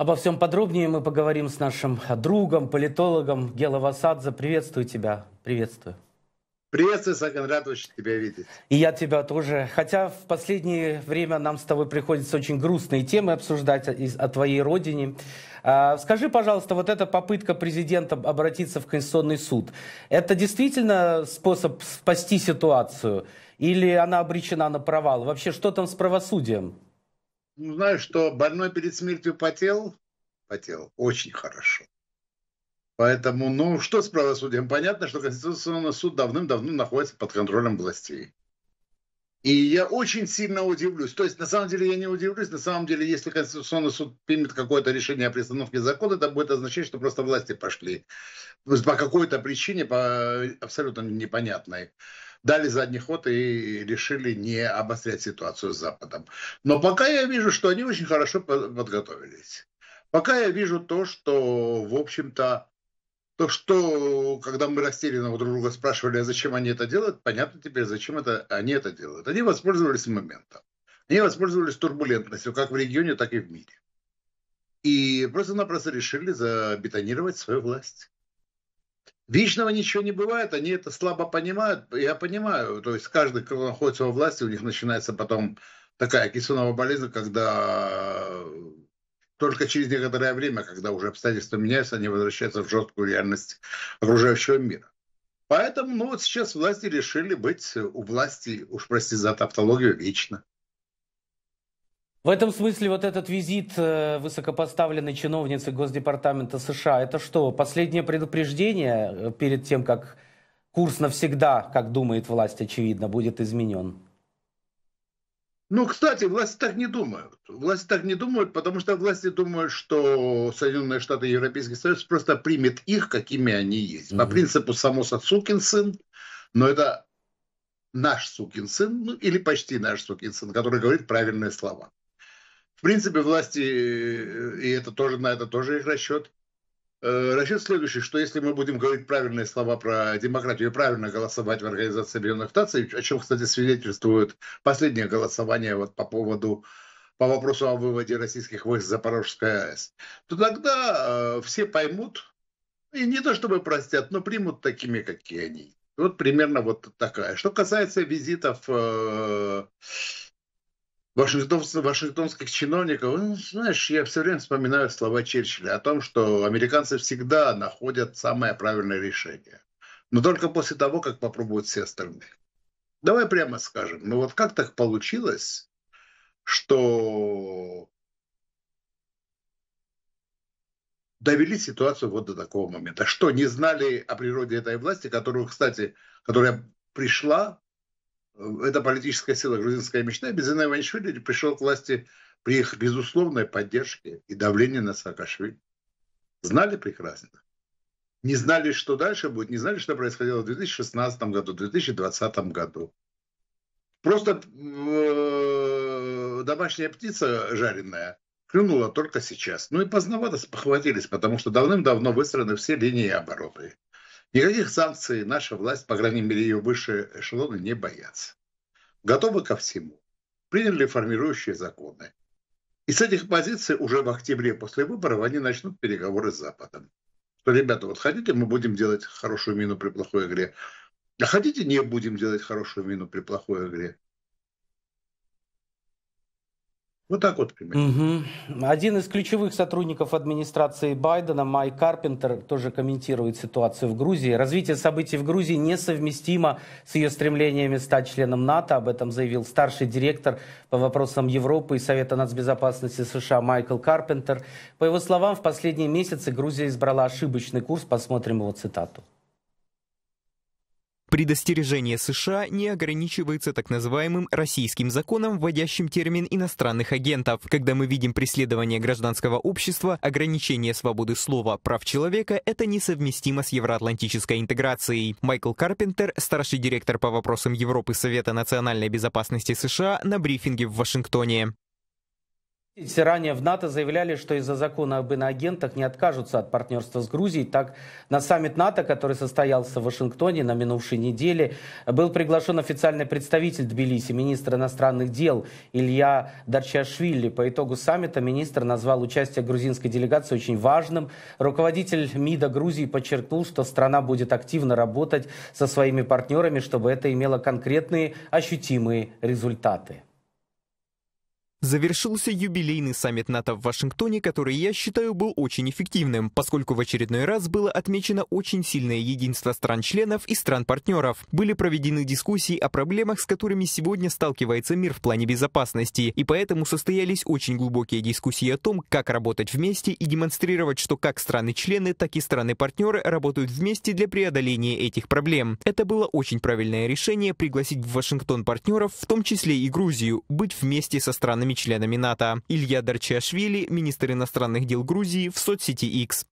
Обо всем подробнее мы поговорим с нашим другом, политологом Гела Васадзе. Приветствую тебя. Приветствую. Приветствую, Саган, рад очень тебя видеть. И я тебя тоже. Хотя в последнее время нам с тобой приходится очень грустные темы обсуждать о, о твоей родине. А, скажи, пожалуйста, вот эта попытка президента обратиться в Конституционный суд, это действительно способ спасти ситуацию? Или она обречена на провал? Вообще, что там с правосудием? Ну, знаю, что больной перед смертью потел, потел очень хорошо. Поэтому, ну, что с правосудием? Понятно, что Конституционный суд давным-давно находится под контролем властей. И я очень сильно удивлюсь. То есть, на самом деле, я не удивлюсь. На самом деле, если Конституционный суд примет какое-то решение о пристановке закона, это будет означать, что просто власти пошли. По какой-то причине, по абсолютно непонятной дали задний ход и решили не обострять ситуацию с Западом. Но пока я вижу, что они очень хорошо подготовились. Пока я вижу то, что, в общем-то, то, что, когда мы растерянно друг друга спрашивали, а зачем они это делают, понятно теперь, зачем это, они это делают. Они воспользовались моментом. Они воспользовались турбулентностью как в регионе, так и в мире. И просто-напросто решили забетонировать свою власть. Вечного ничего не бывает, они это слабо понимают, я понимаю. То есть каждый, кто находится во власти, у них начинается потом такая кисунова болезнь, когда только через некоторое время, когда уже обстоятельства меняются, они возвращаются в жесткую реальность окружающего мира. Поэтому, ну вот сейчас власти решили быть у власти, уж прости за тавтологию, вечно. В этом смысле вот этот визит э, высокопоставленной чиновницы Госдепартамента США, это что, последнее предупреждение э, перед тем, как курс навсегда, как думает власть, очевидно, будет изменен? Ну, кстати, власти так не думают. Власти так не думают, потому что власти думают, что Соединенные Штаты и Европейский Союз просто примет их, какими они есть. Mm-hmm. По принципу «само сукин сын», но это наш сукин сын, ну, или почти наш сукин сын, который говорит правильные слова. В принципе, власти, э, и это тоже, на это тоже их расчет, э, Расчет следующий, что если мы будем говорить правильные слова про демократию и правильно голосовать в Организации Объединенных Наций, о чем, кстати, свидетельствует последнее голосование вот по поводу по вопросу о выводе российских войск Запорожской АЭС, то тогда э, все поймут, и не то чтобы простят, но примут такими, какие они. Вот примерно вот такая. Что касается визитов э, Вашингтон, вашингтонских чиновников, ну, знаешь, я все время вспоминаю слова Черчилля о том, что американцы всегда находят самое правильное решение. Но только после того, как попробуют все остальные. Давай прямо скажем, ну вот как так получилось, что довели ситуацию вот до такого момента. Что, не знали о природе этой власти, которую, кстати, которая пришла Э, эта политическая сила «Грузинская мечта» Бензина Иванишвили пришел к власти при их безусловной поддержке и давлении на Саакашвили. Знали прекрасно. Не знали, что дальше будет, не знали, что происходило в 2016 году, в 2020 году. Просто э, домашняя птица жареная клюнула только сейчас. Ну и поздновато похватились, потому что давным-давно выстроены все линии обороны. Никаких санкций наша власть, по крайней мере ее высшие эшелоны, не боятся. Готовы ко всему. Приняли формирующие законы. И с этих позиций уже в октябре после выборов они начнут переговоры с Западом. Что, ребята, вот хотите, мы будем делать хорошую мину при плохой игре. А хотите, не будем делать хорошую мину при плохой игре. Вот так вот, понимаете. Угу. Один из ключевых сотрудников администрации Байдена, Майк Карпентер, тоже комментирует ситуацию в Грузии. Развитие событий в Грузии несовместимо с ее стремлениями стать членом НАТО. Об этом заявил старший директор по вопросам Европы и Совета нацбезопасности США Майкл Карпентер. По его словам, в последние месяцы Грузия избрала ошибочный курс. Посмотрим его цитату. Предостережение США не ограничивается так называемым российским законом, вводящим термин иностранных агентов. Когда мы видим преследование гражданского общества, ограничение свободы слова, прав человека – это несовместимо с евроатлантической интеграцией. Майкл Карпентер, старший директор по вопросам Европы Совета национальной безопасности США, на брифинге в Вашингтоне. Ранее в НАТО заявляли, что из-за закона об иноагентах не откажутся от партнерства с Грузией. Так, на саммит НАТО, который состоялся в Вашингтоне на минувшей неделе, был приглашен официальный представитель Тбилиси, министр иностранных дел Илья Дарчашвили. По итогу саммита министр назвал участие грузинской делегации очень важным. Руководитель МИДа Грузии подчеркнул, что страна будет активно работать со своими партнерами, чтобы это имело конкретные ощутимые результаты. Завершился юбилейный саммит НАТО в Вашингтоне, который, я считаю, был очень эффективным, поскольку в очередной раз было отмечено очень сильное единство стран-членов и стран-партнеров. Были проведены дискуссии о проблемах, с которыми сегодня сталкивается мир в плане безопасности, и поэтому состоялись очень глубокие дискуссии о том, как работать вместе и демонстрировать, что как страны-члены, так и страны-партнеры работают вместе для преодоления этих проблем. Это было очень правильное решение пригласить в Вашингтон партнеров, в том числе и Грузию, быть вместе со странами странами, членами НАТО. Илья Дарчиашвили, министр иностранных дел Грузии, в соцсети X.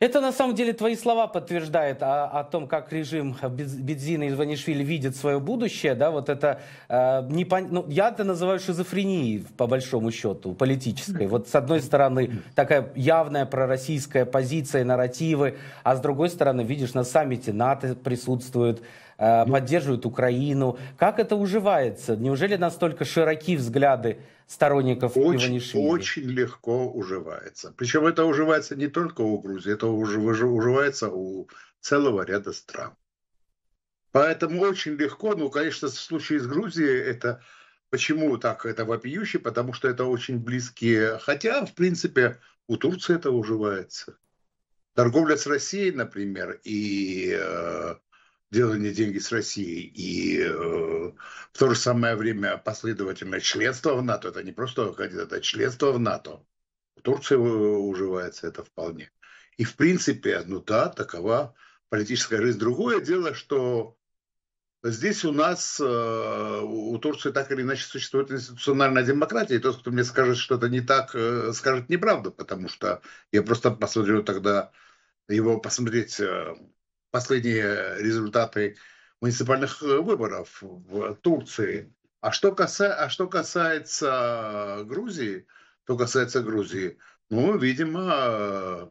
Это на самом деле твои слова подтверждают о, а, о том, как режим Бензина и Иванишвили видит свое будущее. Да, вот это э, не ну, я это называю шизофренией, по большому счету, политической. Вот с одной стороны такая явная пророссийская позиция, нарративы, а с другой стороны, видишь, на саммите НАТО присутствуют Э, ну. поддерживают Украину. Как это уживается? Неужели настолько широки взгляды сторонников очень, Иванишвили? Очень легко уживается. Причем это уживается не только у Грузии, это уже уживается у целого ряда стран. Поэтому очень легко, ну, конечно, в случае с Грузией это Почему так это вопиюще? Потому что это очень близкие. Хотя, в принципе, у Турции это уживается. Торговля с Россией, например, и э, делание деньги с Россией и э, в то же самое время последовательное членство в НАТО. Это не просто кандидат, это а членство в НАТО. В Турции э, уживается это вполне. И в принципе, ну да, такова политическая жизнь. Другое дело, что здесь у нас, э, у Турции так или иначе существует институциональная демократия. И тот, кто мне скажет, что то не так, э, скажет неправду, потому что я просто посмотрю тогда его посмотреть э, последние э, результаты муниципальных э, выборов в Турции. А что, каса... а что касается Грузии, то касается Грузии, ну, видимо, э,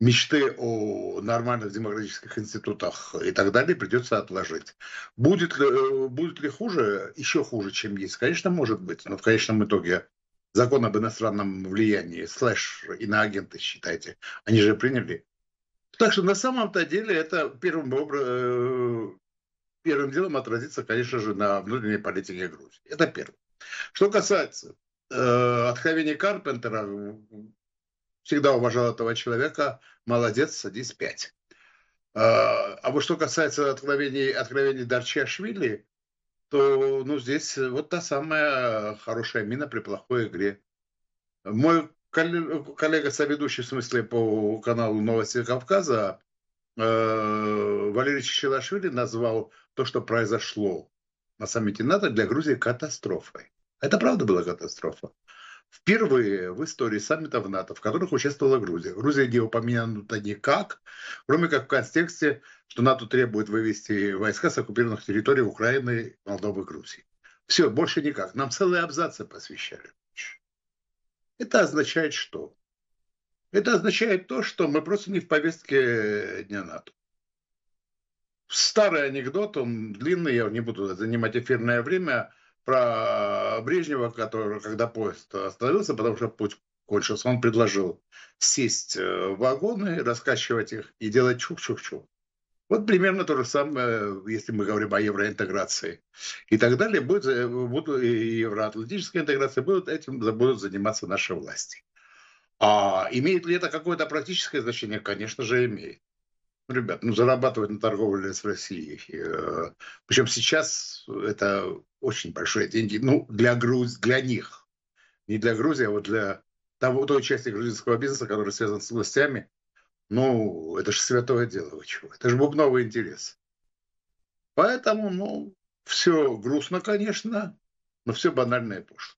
мечты о нормальных демократических институтах и так далее придется отложить. Будет ли, будет ли хуже? Еще хуже, чем есть. Конечно, может быть, но в конечном итоге закон об иностранном влиянии, слэш, иноагенты, считайте, они же приняли так что на самом-то деле это первым, э, первым делом отразится, конечно же, на внутренней политике Грузии. Это первое. Что касается э, откровений Карпентера, э, всегда уважал этого человека, молодец, садись пять. Э, а вот что касается откровений, откровений Дарчашвили, то ну, здесь вот та самая хорошая мина при плохой игре. Мой коллега соведущий, в смысле, по каналу «Новости Кавказа» э, Валерий Чичелашвили назвал то, что произошло на саммите НАТО для Грузии катастрофой. Это правда была катастрофа. Впервые в истории саммитов НАТО, в которых участвовала Грузия. Грузия не упомянута никак, кроме как в контексте, что НАТО требует вывести войска с оккупированных территорий Украины, Молдовы, Грузии. Все, больше никак. Нам целые абзацы посвящали. Это означает что? Это означает то, что мы просто не в повестке дня НАТО. Старый анекдот, он длинный, я не буду занимать эфирное время, про Брежнева, который, когда поезд остановился, потому что путь кончился, он предложил сесть в вагоны, раскачивать их и делать чук-чук-чук. Вот примерно то же самое, если мы говорим о евроинтеграции и так далее, будет, э, будут и евроатлантическая интеграция, будут этим будут заниматься наши власти. А имеет ли это какое-то практическое значение? Конечно же, имеет. ребят, ну зарабатывать на торговле с Россией. Э, Причем сейчас это очень большие деньги. Ну, для Груз... для них. Не для Грузии, а вот для того, той части грузинского бизнеса, который связан с властями, ну, это же святое дело, вы чего? Это же бубновый интерес. Поэтому, ну, все грустно, конечно, но все банальное пошло.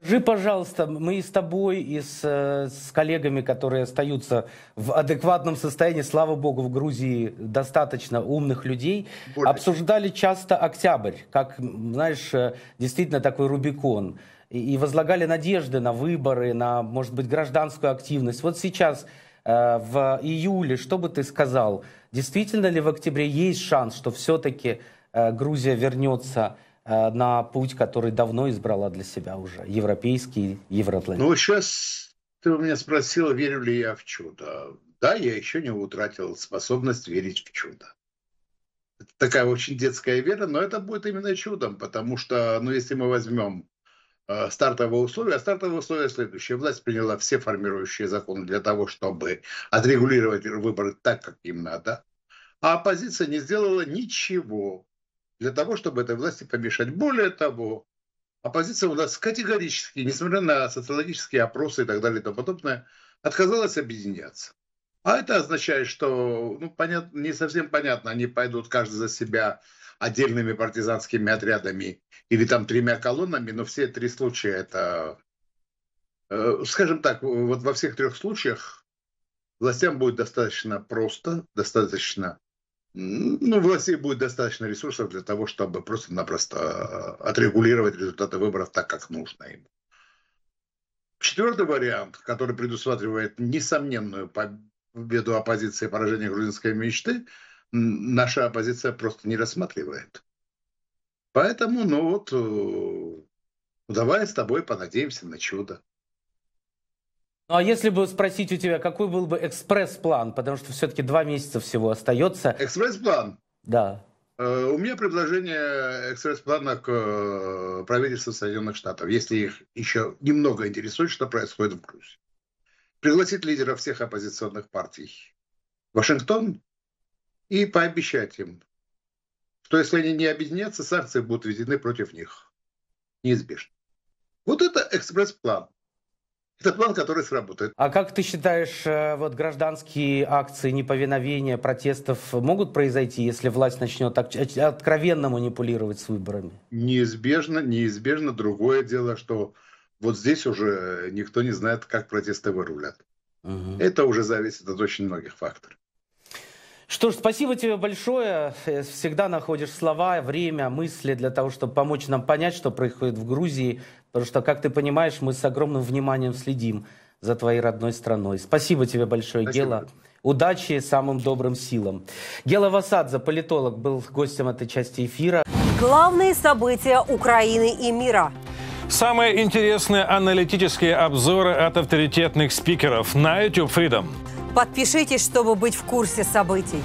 Скажи, пожалуйста, мы и с тобой и с, э, с коллегами, которые остаются в адекватном состоянии, слава богу, в Грузии достаточно умных людей, Более. обсуждали часто октябрь, как, знаешь, э, действительно такой Рубикон, и, и возлагали надежды на выборы, на, может быть, гражданскую активность. Вот сейчас Э, в июле, что бы ты сказал? Действительно ли в октябре есть шанс, что все-таки э, Грузия вернется э, на путь, который давно избрала для себя уже, европейский, евроатлантический? Ну, сейчас ты у меня спросил, верю ли я в чудо. Да, я еще не утратил способность верить в чудо. Это такая очень детская вера, но это будет именно чудом, потому что, ну, если мы возьмем Э, стартовые условия. А стартовые условия следующие. Власть приняла все формирующие законы для того, чтобы отрегулировать выборы так, как им надо. А оппозиция не сделала ничего для того, чтобы этой власти помешать. Более того, оппозиция у нас категорически, несмотря на социологические опросы и так далее и тому подобное, отказалась объединяться. А это означает, что, ну, понятно, не совсем понятно, они пойдут каждый за себя отдельными партизанскими отрядами или там тремя колоннами, но все три случая это, э, скажем так, вот во всех трех случаях властям будет достаточно просто, достаточно, ну, властей будет достаточно ресурсов для того, чтобы просто-напросто э, отрегулировать результаты выборов так, как нужно им. Четвертый вариант, который предусматривает несомненную победу оппозиции и поражение грузинской мечты – наша оппозиция просто не рассматривает. Поэтому, ну вот, э, ну, давай с тобой понадеемся на чудо. Ну а если бы спросить у тебя, какой был бы экспресс-план, потому что все-таки два месяца всего остается. Экспресс-план? Да. Э, у меня предложение экспресс-плана к э, правительству Соединенных Штатов, если их еще немного интересует, что происходит в Грузии. Пригласить лидеров всех оппозиционных партий. Вашингтон и пообещать им, что если они не объединятся, санкции будут введены против них. Неизбежно. Вот это экспресс-план. Это план, который сработает. А как ты считаешь, э, вот гражданские акции неповиновения, протестов могут произойти, если власть начнет так откровенно манипулировать с выборами? Неизбежно, неизбежно. Другое дело, что вот здесь уже никто не знает, как протесты вырулят. Угу. Это уже зависит от очень многих факторов. Что ж, спасибо тебе большое. Э, всегда находишь слова, время, мысли для того, чтобы помочь нам понять, что происходит в Грузии. Потому что, как ты понимаешь, мы с огромным вниманием следим за твоей родной страной. Спасибо тебе большое, спасибо. Гела. Удачи самым добрым силам. Гела Васадзе, политолог, был гостем этой части эфира. Главные события Украины и мира. Самые интересные аналитические обзоры от авторитетных спикеров на YouTube Freedom. Подпишитесь, чтобы быть в курсе событий.